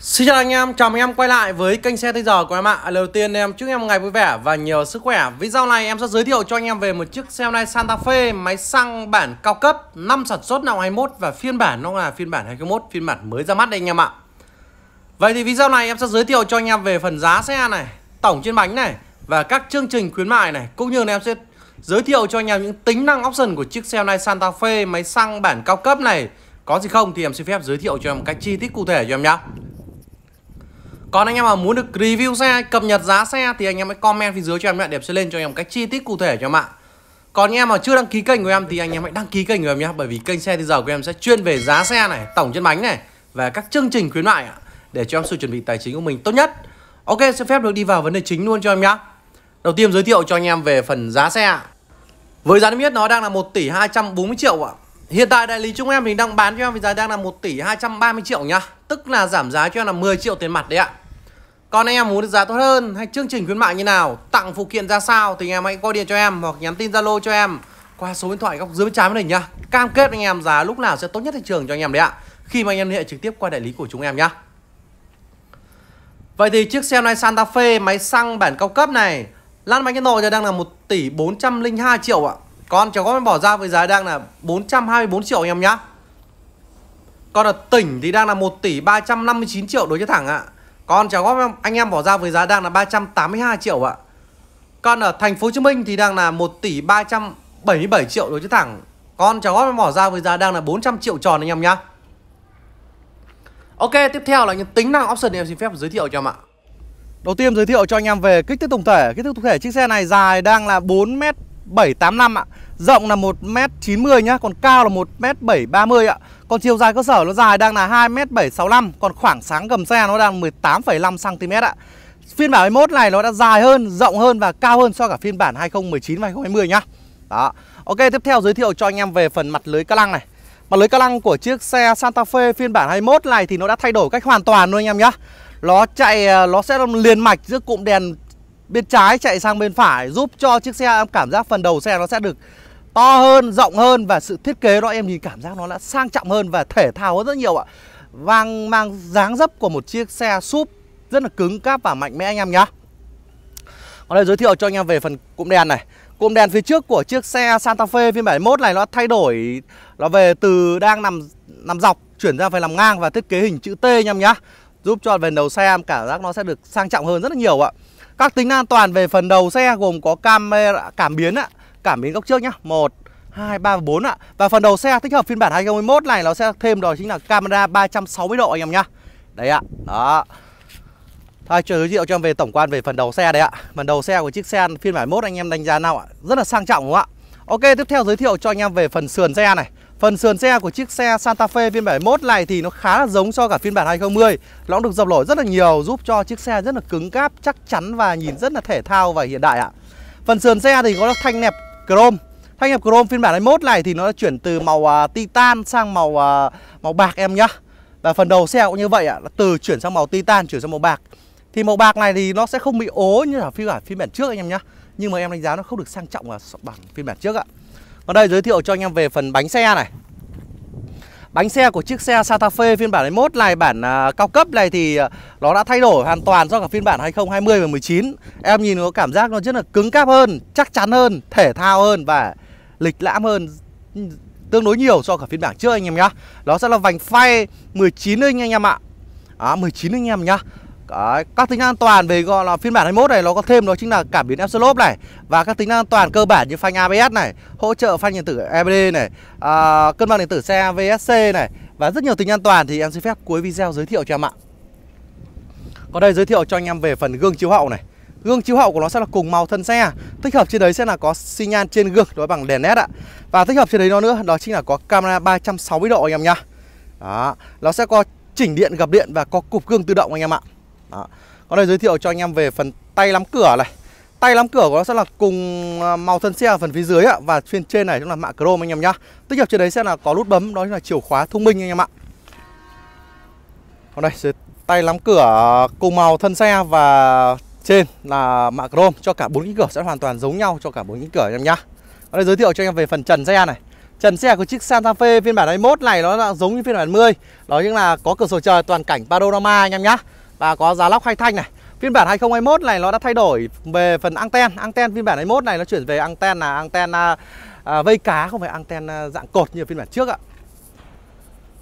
Xin chào anh em, chào mừng em quay lại với kênh xe thế giờ của em ạ à. Đầu tiên em chúc em một ngày vui vẻ và nhiều sức khỏe Video này em sẽ giới thiệu cho anh em về một chiếc xe hôm nay Santa Fe Máy xăng bản cao cấp, năm sản xuất năm 21 Và phiên bản nó là phiên bản 2021, phiên bản mới ra mắt đây anh em ạ Vậy thì video này em sẽ giới thiệu cho anh em về phần giá xe này Tổng trên bánh này Và các chương trình khuyến mại này Cũng như là em sẽ giới thiệu cho anh em những tính năng option của chiếc xe hôm nay Santa Fe Máy xăng bản cao cấp này Có gì không thì em xin phép giới thiệu cho em một cách chi tiết cụ thể cho em nhé còn anh em mà muốn được review xe, cập nhật giá xe thì anh em hãy comment phía dưới cho em ạ Điểm sẽ lên cho anh em cách chi tiết cụ thể cho em ạ Còn anh em mà chưa đăng ký kênh của em thì anh em hãy đăng ký kênh của em nhé Bởi vì kênh xe thì giờ của em sẽ chuyên về giá xe này, tổng chân bánh này Và các chương trình khuyến mại ạ Để cho em sự chuẩn bị tài chính của mình tốt nhất Ok, sẽ phép được đi vào vấn đề chính luôn cho em nhé Đầu tiên giới thiệu cho anh em về phần giá xe Với giá niêm yết nó đang là 1 tỷ 240 triệu ạ Hiện tại đại lý chúng em mình đang bán cho em với giá đang là 1 tỷ 230 triệu nhá Tức là giảm giá cho em là 10 triệu tiền mặt đấy ạ Còn anh em muốn được giá tốt hơn hay chương trình khuyến mại như nào Tặng phụ kiện ra sao thì anh em hãy gọi điện cho em hoặc nhắn tin Zalo cho em Qua số điện thoại góc dưới bên trái màn hình nhá Cam kết anh em giá lúc nào sẽ tốt nhất thị trường cho anh em đấy ạ Khi mà anh em liên hệ trực tiếp qua đại lý của chúng em nhá Vậy thì chiếc xe này Santa Fe máy xăng bản cao cấp này Lăn bánh Ấn Độ giờ đang là 1 tỷ 402 triệu ạ Còn cháu có bỏ ra với giá đang là 424 triệu anh em nhá còn ở tỉnh thì đang là 1 tỷ 359 triệu đối với thẳng ạ. Còn trả góp anh em bỏ ra với giá đang là 382 triệu ạ. Còn ở thành phố Hồ Chí Minh thì đang là 1 tỷ 377 triệu đối với thẳng. Còn trả góp bỏ ra với giá đang là 400 triệu tròn anh em nhá. Ok, tiếp theo là những tính năng option em xin phép giới thiệu cho em ạ. Đầu tiên giới thiệu cho anh em về kích thước tổng thể Kích thước tổng thể chiếc xe này dài đang là 4m năm ạ. Rộng là 1m90 nhá, còn cao là 1m730 ạ. Còn chiều dài cơ sở nó dài đang là 2m765, còn khoảng sáng gầm xe nó đang 18,5 cm ạ. Phiên bản 21 này nó đã dài hơn, rộng hơn và cao hơn so cả phiên bản 2019 và 2020 nhá. Đó. Ok, tiếp theo giới thiệu cho anh em về phần mặt lưới ca lăng này. Mặt lưới ca lăng của chiếc xe Santa Fe phiên bản 21 này thì nó đã thay đổi cách hoàn toàn luôn anh em nhá. Nó chạy ờ, nó sẽ liền mạch giữa cụm đèn bên trái chạy sang bên phải giúp cho chiếc xe em cảm giác phần đầu xe nó sẽ được to hơn, rộng hơn và sự thiết kế đó em nhìn cảm giác nó đã sang trọng hơn và thể thao hơn rất nhiều ạ. Vang mang dáng dấp của một chiếc xe súp rất là cứng cáp và mạnh mẽ anh em nhá. Còn đây giới thiệu cho anh em về phần cụm đèn này. Cụm đèn phía trước của chiếc xe Santa Fe phiên 71 này nó thay đổi nó về từ đang nằm nằm dọc chuyển ra phải làm ngang và thiết kế hình chữ T anh em nhá. Giúp cho về đầu xe em cảm giác nó sẽ được sang trọng hơn rất là nhiều ạ. Các tính an toàn về phần đầu xe gồm có camera cảm biến ạ, cảm biến góc trước nhá. 1 2 3 và 4 ạ. Và phần đầu xe tích hợp phiên bản 2021 này nó sẽ thêm đó chính là camera 360 độ anh em nhá. Đấy ạ. Đó. Thôi chờ giới thiệu cho em về tổng quan về phần đầu xe đấy ạ. Phần đầu xe của chiếc xe phiên bản 1 anh em đánh giá nào ạ? Rất là sang trọng đúng không ạ? Ok, tiếp theo giới thiệu cho anh em về phần sườn xe này. Phần sườn xe của chiếc xe Santa Fe phiên bản 71 này thì nó khá là giống so cả phiên bản 2010 Nó được dập nổi rất là nhiều giúp cho chiếc xe rất là cứng cáp, chắc chắn và nhìn rất là thể thao và hiện đại ạ Phần sườn xe thì có thanh nẹp chrome Thanh nẹp chrome phiên bản 21 này thì nó chuyển từ màu uh, titan sang màu uh, màu bạc em nhá Và phần đầu xe cũng như vậy ạ, từ chuyển sang màu titan chuyển sang màu bạc Thì màu bạc này thì nó sẽ không bị ố như là phiên bản phiên bản trước anh em nhá Nhưng mà em đánh giá nó không được sang trọng ở bằng phiên bản trước ạ còn đây giới thiệu cho anh em về phần bánh xe này Bánh xe của chiếc xe Santa Fe phiên bản 21 này bản à, cao cấp này thì à, nó đã thay đổi hoàn toàn do cả phiên bản 2020 và 19. Em nhìn có cảm giác nó rất là cứng cáp hơn, chắc chắn hơn, thể thao hơn và lịch lãm hơn tương đối nhiều so cả phiên bản trước anh em nhá. Nó sẽ là vành phay 19 anh em ạ. À, 19 anh em nhá. Đấy, các tính năng an toàn về gọi là phiên bản 21 này nó có thêm đó chính là cảm biến Epsilon này và các tính năng an toàn cơ bản như phanh ABS này, hỗ trợ phanh điện tử EBD này, à, cân bằng điện tử xe VSC này và rất nhiều tính an toàn thì em xin phép cuối video giới thiệu cho em ạ. Còn đây giới thiệu cho anh em về phần gương chiếu hậu này. Gương chiếu hậu của nó sẽ là cùng màu thân xe Tích hợp trên đấy sẽ là có xi nhan trên gương đối bằng đèn led ạ Và tích hợp trên đấy nó nữa Đó chính là có camera 360 độ anh em nhá Đó Nó sẽ có chỉnh điện gập điện Và có cụp gương tự động anh em ạ đó. Con này giới thiệu cho anh em về phần tay lắm cửa này tay lắm cửa của nó sẽ là cùng à, màu thân xe ở phần phía dưới ạ và trên trên này cũng là mạ chrome anh em nhá tích hợp trên đấy sẽ là có nút bấm đó là chìa khóa thông minh anh em ạ còn đây tay lắm cửa à, cùng màu thân xe và trên là mạ chrome cho cả bốn cánh cửa sẽ hoàn toàn giống nhau cho cả bốn cánh cửa anh em nhá ở đây giới thiệu cho anh em về phần trần xe này Trần xe của chiếc Santa Fe phiên bản 21 này nó là giống như phiên bản 10 Đó chính là có cửa sổ trời toàn cảnh panorama anh em nhá và có giá lóc hai thanh này phiên bản 2021 này nó đã thay đổi về phần anten anten phiên bản 21 này nó chuyển về anten là anten à, à vây cá không phải anten à, dạng cột như phiên bản trước ạ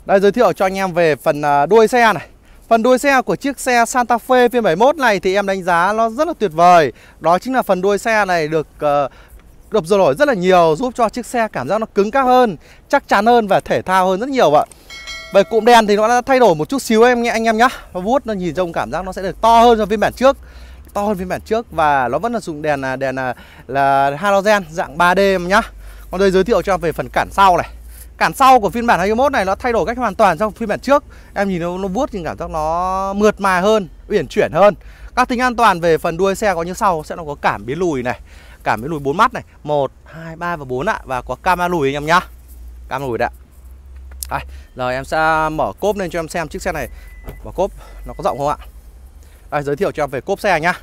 đây giới thiệu cho anh em về phần à, đuôi xe này Phần đuôi xe của chiếc xe Santa Fe phiên 71 này thì em đánh giá nó rất là tuyệt vời Đó chính là phần đuôi xe này được uh, đập dầu nổi rất là nhiều Giúp cho chiếc xe cảm giác nó cứng cáp hơn, chắc chắn hơn và thể thao hơn rất nhiều ạ về cụm đèn thì nó đã thay đổi một chút xíu em nhé anh em nhá Nó vuốt nó nhìn trông cảm giác nó sẽ được to hơn so với bản trước To hơn phiên bản trước và nó vẫn là dùng đèn là đèn là, là halogen dạng 3D em nhá Còn đây giới thiệu cho em về phần cản sau này Cản sau của phiên bản 21 này nó thay đổi cách hoàn toàn so với phiên bản trước Em nhìn nó, nó vuốt nhìn cảm giác nó mượt mà hơn, uyển chuyển hơn Các tính an toàn về phần đuôi xe có như sau Sẽ nó có cảm biến lùi này Cảm biến lùi bốn mắt này 1, 2, 3 và 4 ạ Và có camera lùi anh em nhá Camera lùi đấy ạ đây, giờ em sẽ mở cốp lên cho em xem chiếc xe này Mở cốp nó có rộng không ạ Đây, giới thiệu cho em về cốp xe nhá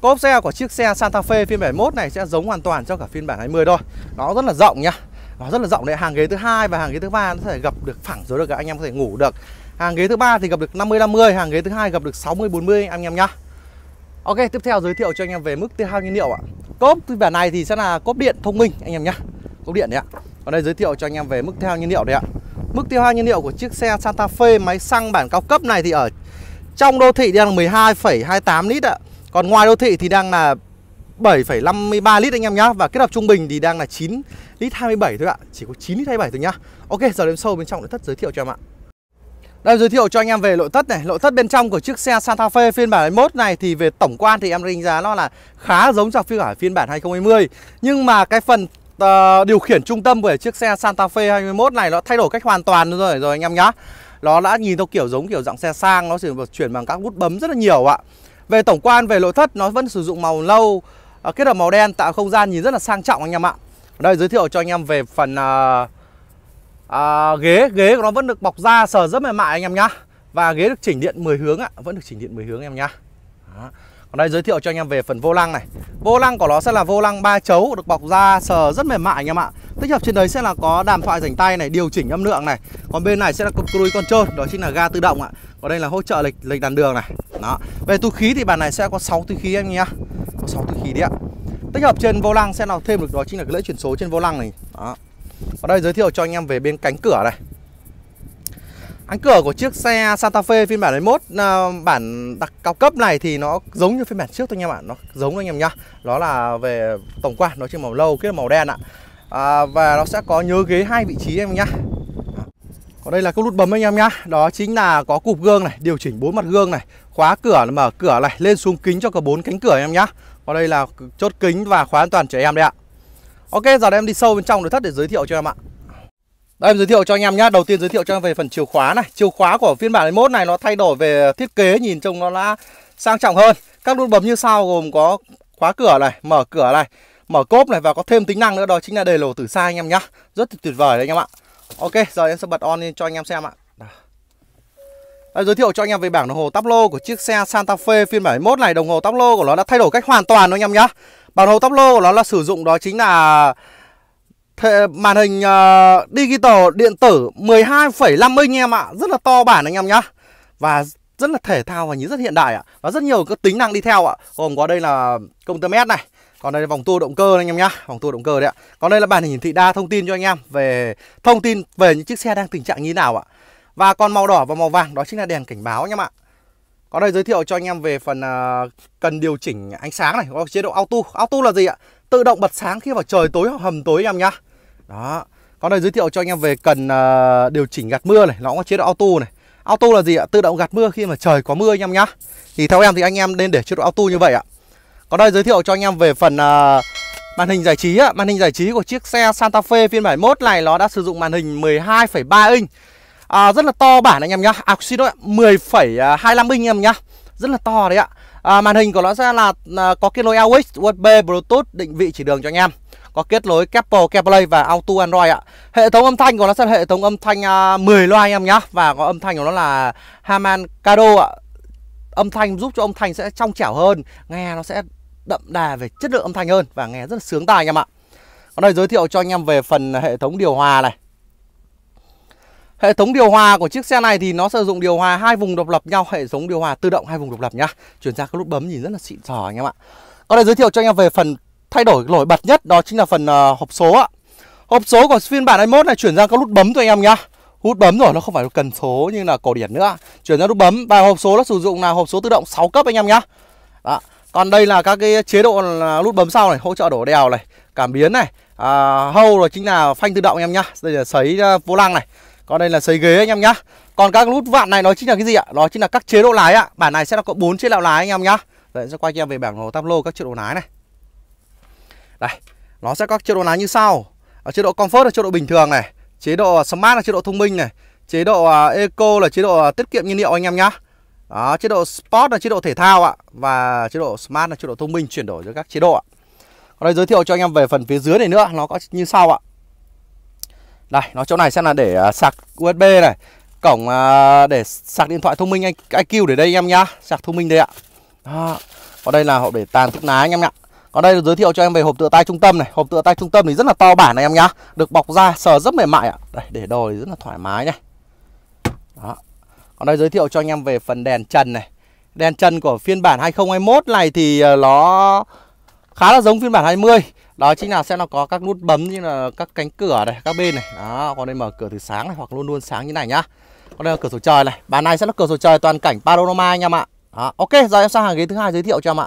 Cốp xe của chiếc xe Santa Fe phiên bản 1 này sẽ giống hoàn toàn cho cả phiên bản 20 thôi Nó rất là rộng nhá Nó rất là rộng đấy, hàng ghế thứ hai và hàng ghế thứ ba nó có thể gập được phẳng rồi được anh em có thể ngủ được Hàng ghế thứ ba thì gập được 50 50, hàng ghế thứ hai gập được 60 40 anh em nhá. Ok, tiếp theo giới thiệu cho anh em về mức tiêu hao nhiên liệu ạ. Cốp phiên bản này thì sẽ là cốp điện thông minh anh em nhá. Cốp điện đấy ạ. Còn đây giới thiệu cho anh em về mức tiêu hao nhiên liệu đấy ạ. Mức tiêu hao nhiên liệu của chiếc xe Santa Fe máy xăng bản cao cấp này thì ở trong đô thị đang là 12,28 lít ạ. Còn ngoài đô thị thì đang là 7,53 lít anh em nhá Và kết hợp trung bình thì đang là 9 lít 27 thôi ạ Chỉ có 9 lít 27 thôi nhá Ok giờ đến sâu bên trong nội thất giới thiệu cho em ạ Đây giới thiệu cho anh em về nội thất này Nội thất bên trong của chiếc xe Santa Fe phiên bản 21 này Thì về tổng quan thì em đánh giá nó là khá giống dòng phiên bản phiên bản 2020 Nhưng mà cái phần Ờ, điều khiển trung tâm của chiếc xe Santa Fe 21 này nó thay đổi cách hoàn toàn rồi rồi anh em nhá. Nó đã nhìn theo kiểu giống kiểu dạng xe sang nó chỉ chuyển bằng các bút bấm rất là nhiều ạ. Về tổng quan về nội thất nó vẫn sử dụng màu nâu uh, kết hợp màu đen tạo không gian nhìn rất là sang trọng anh em ạ. đây giới thiệu cho anh em về phần uh, uh, ghế, ghế của nó vẫn được bọc da sờ rất mềm mại anh em nhá. Và ghế được chỉnh điện 10 hướng ạ, vẫn được chỉnh điện 10 hướng em nhá. Đó. Còn đây giới thiệu cho anh em về phần vô lăng này Vô lăng của nó sẽ là vô lăng ba chấu Được bọc da sờ rất mềm mại anh em ạ Tích hợp trên đấy sẽ là có đàm thoại rảnh tay này Điều chỉnh âm lượng này Còn bên này sẽ là cruise control Đó chính là ga tự động ạ Còn đây là hỗ trợ lệch lệch đàn đường này đó Về túi khí thì bàn này sẽ có 6 túi khí anh nhé, Có 6 túi khí đấy ạ Tích hợp trên vô lăng sẽ là thêm được đó chính là cái lưỡi chuyển số trên vô lăng này Đó Ở đây giới thiệu cho anh em về bên cánh cửa này Ánh cửa của chiếc xe Santa Fe phiên bản 21 uh, à, bản đặc cao cấp này thì nó giống như phiên bản trước thôi nha bạn, nó giống anh em nhá. Đó là về tổng quan nó trên màu lâu kết màu đen ạ. À, và nó sẽ có nhớ ghế hai vị trí em nhá. Còn đây là các nút bấm anh em nhá. Đó chính là có cụp gương này, điều chỉnh bốn mặt gương này, khóa cửa mở cửa này, lên xuống kính cho cả bốn cánh cửa em nhá. Còn đây là chốt kính và khóa an toàn trẻ em đây ạ. Ok, giờ đây em đi sâu bên trong nội thất để giới thiệu cho em ạ. Đây em giới thiệu cho anh em nhá. Đầu tiên giới thiệu cho em về phần chìa khóa này. Chìa khóa của phiên bản 21 này nó thay đổi về thiết kế nhìn trông nó đã sang trọng hơn. Các nút bấm như sau gồm có khóa cửa này, mở cửa này, mở cốp này và có thêm tính năng nữa đó chính là đề lộ từ xa anh em nhá. Rất tuyệt vời đấy anh em ạ. Ok, giờ em sẽ bật on lên cho anh em xem ạ. Đây, giới thiệu cho anh em về bảng đồng hồ tắp lô của chiếc xe Santa Fe phiên bản 21 này Đồng hồ tắp lô của nó đã thay đổi cách hoàn toàn đó anh em nhá Bảng đồng hồ tắp lô của nó là sử dụng đó chính là Thế màn hình uh, digital điện tử 12,5 inch em ạ, rất là to bản anh em nhá. Và rất là thể thao và nhìn rất hiện đại ạ. Và rất nhiều các tính năng đi theo ạ. Gồm có đây là công tơ mét này, còn đây là vòng tua động cơ anh em nhá, vòng tua động cơ đấy ạ. Còn đây là màn hình hiển thị đa thông tin cho anh em về thông tin về những chiếc xe đang tình trạng như nào ạ. Và còn màu đỏ và màu vàng đó chính là đèn cảnh báo anh em ạ. Còn đây giới thiệu cho anh em về phần uh, cần điều chỉnh ánh sáng này, có chế độ auto. Auto là gì ạ? tự động bật sáng khi vào trời tối hoặc hầm tối anh em nhá đó con đây giới thiệu cho anh em về cần uh, điều chỉnh gạt mưa này nó có chế độ auto này auto là gì ạ tự động gạt mưa khi mà trời có mưa anh em nhá thì theo em thì anh em nên để chế độ auto như vậy ạ còn đây giới thiệu cho anh em về phần uh, màn hình giải trí á. màn hình giải trí của chiếc xe Santa Fe phiên bản 1 này nó đã sử dụng màn hình 12,3 inch à, rất là to bản anh em nhá à xin lỗi 10,25 à, inch anh em nhá rất là to đấy ạ à, màn hình của nó sẽ là à, có kết nối AUX, USB, Bluetooth định vị chỉ đường cho anh em có kết nối Apple CarPlay và Auto Android ạ. Hệ thống âm thanh của nó sẽ là hệ thống âm thanh à, 10 loa anh em nhá và có âm thanh của nó là Harman Kardon ạ. Âm thanh giúp cho âm thanh sẽ trong trẻo hơn, nghe nó sẽ đậm đà về chất lượng âm thanh hơn và nghe rất là sướng tai anh em ạ. Còn đây giới thiệu cho anh em về phần hệ thống điều hòa này Hệ thống điều hòa của chiếc xe này thì nó sử dụng điều hòa hai vùng độc lập nhau, hệ thống điều hòa tự động hai vùng độc lập nhá. Chuyển ra cái nút bấm nhìn rất là xịn sò anh em ạ. còn đây giới thiệu cho anh em về phần thay đổi nổi bật nhất đó chính là phần uh, hộp số ạ. Hộp số của phiên bản 21 này chuyển ra các nút bấm cho anh em nhá. Hút bấm rồi nó không phải cần số như là cổ điển nữa. Chuyển ra nút bấm và hộp số nó sử dụng là hộp số tự động 6 cấp anh em nhá. Đó. Còn đây là các cái chế độ là nút bấm sau này, hỗ trợ đổ đèo này, cảm biến này, à, hâu rồi chính là phanh tự động anh em nhá. Đây là sấy uh, vô lăng này. Còn đây là sấy ghế anh em nhá. Còn các nút vặn này nó chính là cái gì ạ? Nó chính là các chế độ lái ạ. Bản này sẽ là có 4 chế độ lái anh em nhá. Đấy sẽ quay cho em về bảng hồ tablo các chế độ lái này. Đây, nó sẽ có các chế độ lái như sau. Ở chế độ comfort là chế độ bình thường này, chế độ smart là chế độ thông minh này, chế độ eco là chế độ tiết kiệm nhiên liệu anh em nhá. Đó, chế độ sport là chế độ thể thao ạ và chế độ smart là chế độ thông minh chuyển đổi giữa các chế độ ạ. Còn đây giới thiệu cho anh em về phần phía dưới này nữa, nó có như sau ạ. Đây, nó chỗ này sẽ là để uh, sạc USB này, cổng uh, để sạc điện thoại thông minh IQ để đây anh em nhá, sạc thông minh đây ạ. Đó. Còn đây là hộp để tàn thuốc lá anh em nhá. Còn đây là giới thiệu cho em về hộp tựa tay trung tâm này, hộp tựa tay trung tâm thì rất là to bản này em nhá, được bọc da sờ rất mềm mại ạ. Đây, để đồ thì rất là thoải mái này. Đó. Còn đây giới thiệu cho anh em về phần đèn trần này. Đèn trần của phiên bản 2021 này thì à, nó khá là giống phiên bản 20 đó chính là sẽ nó có các nút bấm như là các cánh cửa này các bên này đó còn đây mở cửa từ sáng này hoặc luôn luôn sáng như này nhá còn đây là cửa sổ trời này bàn này sẽ là cửa sổ trời toàn cảnh panorama anh em ạ đó. ok giờ em sang hàng ghế thứ hai giới thiệu cho em ạ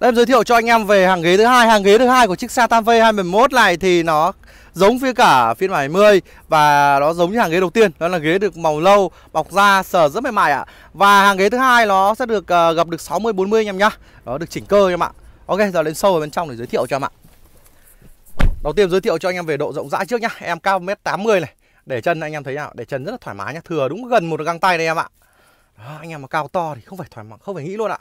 đây em giới thiệu cho anh em về hàng ghế thứ hai hàng ghế thứ hai của chiếc xe Tam Vây 211 này thì nó giống phía cả phiên bản 20 và nó giống như hàng ghế đầu tiên đó là ghế được màu lâu bọc da sờ rất mềm mại ạ và hàng ghế thứ hai nó sẽ được uh, gặp được 60 40 anh em nhá nó được chỉnh cơ anh em ạ ok giờ lên sâu vào bên trong để giới thiệu cho em ạ Đầu tiên giới thiệu cho anh em về độ rộng rãi trước nhá. Em cao 1m80 này. Để chân anh em thấy nào, để chân rất là thoải mái nhá. Thừa đúng gần một găng tay đây em ạ. Đó, anh em mà cao to thì không phải thoải mái, không phải nghĩ luôn ạ.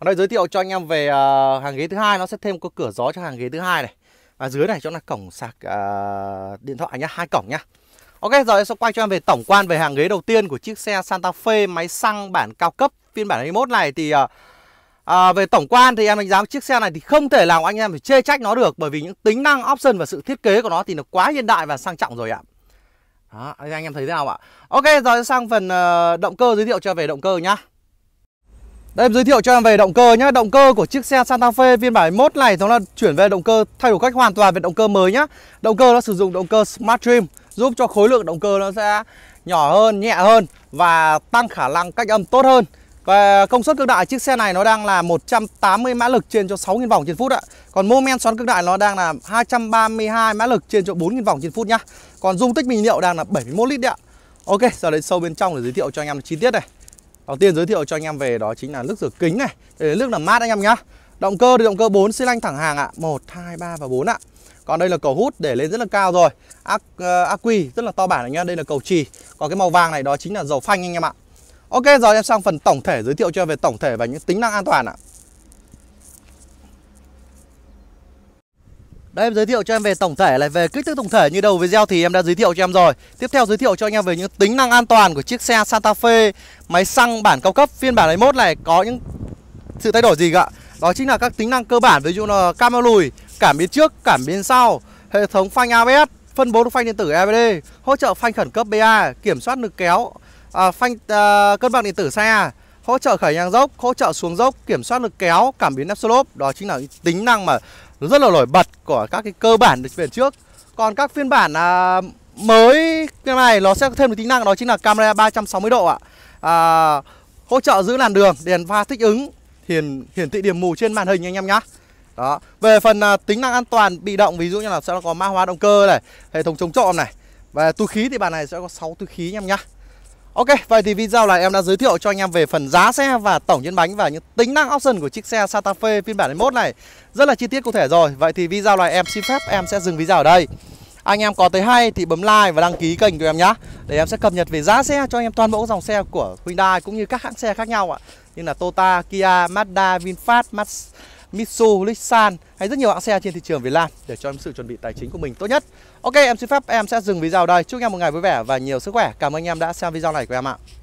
Còn đây giới thiệu cho anh em về uh, hàng ghế thứ hai nó sẽ thêm có cửa gió cho hàng ghế thứ hai này. Và dưới này chỗ là cổng sạc uh, điện thoại nhá, hai cổng nhá. Ok, rồi sẽ quay cho em về tổng quan về hàng ghế đầu tiên của chiếc xe Santa Fe máy xăng bản cao cấp phiên bản 21 này thì uh, À, về tổng quan thì em đánh giá chiếc xe này thì không thể nào anh em phải chê trách nó được bởi vì những tính năng option và sự thiết kế của nó thì nó quá hiện đại và sang trọng rồi ạ. Đó, anh em thấy thế nào ạ? Ok, rồi sang phần ờ, động cơ giới thiệu cho về động cơ nhá. Đây em giới thiệu cho em về động cơ nhá. Động cơ của chiếc xe Santa Fe phiên bản 1 này nó là chuyển về động cơ thay đổi cách hoàn toàn về động cơ mới nhá. Động cơ nó sử dụng động cơ Smart Trim giúp cho khối lượng động cơ nó sẽ nhỏ hơn, nhẹ hơn và tăng khả năng cách âm tốt hơn. Và công suất cực đại chiếc xe này nó đang là 180 mã lực trên cho 6.000 vòng trên phút ạ. Còn mô men xoắn cực đại nó đang là 232 mã lực trên cho 4.000 vòng trên phút nhá. Còn dung tích bình liệu đang là 71 lít đấy ạ. Ok, giờ đến sâu bên trong để giới thiệu cho anh em chi tiết này. Đầu tiên giới thiệu cho anh em về đó chính là nước rửa kính này. Đây là nước làm mát anh em nhá. Động cơ thì động cơ 4 xi lanh thẳng hàng ạ, 1 2 3 và 4 ạ. Còn đây là cầu hút để lên rất là cao rồi. Ác uh, ác quy rất là to bản này nhá. Đây là cầu trì. Còn cái màu vàng này đó chính là dầu phanh anh em ạ. Ok, giờ em sang phần tổng thể giới thiệu cho về tổng thể và những tính năng an toàn ạ. Đây em giới thiệu cho em về tổng thể này về kích thước tổng thể như đầu video thì em đã giới thiệu cho em rồi. Tiếp theo giới thiệu cho anh em về những tính năng an toàn của chiếc xe Santa Fe máy xăng bản cao cấp phiên bản 21 này có những sự thay đổi gì ạ? Đó chính là các tính năng cơ bản ví dụ là camera lùi, cảm biến trước, cảm biến sau, hệ thống phanh ABS, phân bố phanh điện tử EBD, hỗ trợ phanh khẩn cấp BA, kiểm soát lực kéo, à, phanh à, ờ, cân bằng điện tử xe hỗ trợ khởi nhang dốc hỗ trợ xuống dốc kiểm soát lực kéo cảm biến áp slope đó chính là tính năng mà rất là nổi bật của các cái cơ bản được phiên trước còn các phiên bản à, mới cái này nó sẽ có thêm một tính năng đó chính là camera 360 độ ạ à, hỗ trợ giữ làn đường đèn pha thích ứng hiển hiển thị điểm mù trên màn hình anh em nhá đó về phần à, tính năng an toàn bị động ví dụ như là sẽ có mã hóa động cơ này hệ thống chống trộm này và túi khí thì bản này sẽ có 6 túi khí anh em nhá Ok, vậy thì video này em đã giới thiệu cho anh em về phần giá xe và tổng nhân bánh và những tính năng option của chiếc xe Santa Fe phiên bản 21 này Rất là chi tiết cụ thể rồi Vậy thì video này em xin phép em sẽ dừng video ở đây Anh em có thấy hay thì bấm like và đăng ký kênh của em nhé. Để em sẽ cập nhật về giá xe cho anh em toàn bộ dòng xe của Hyundai cũng như các hãng xe khác nhau ạ Như là Toyota, Kia, Mazda, VinFast, Mazda Mitsubishi Nissan hay rất nhiều hãng xe trên thị trường Việt Nam để cho em sự chuẩn bị tài chính của mình tốt nhất. Ok, em xin phép em sẽ dừng video đây. Chúc em một ngày vui vẻ và nhiều sức khỏe. Cảm ơn anh em đã xem video này của em ạ.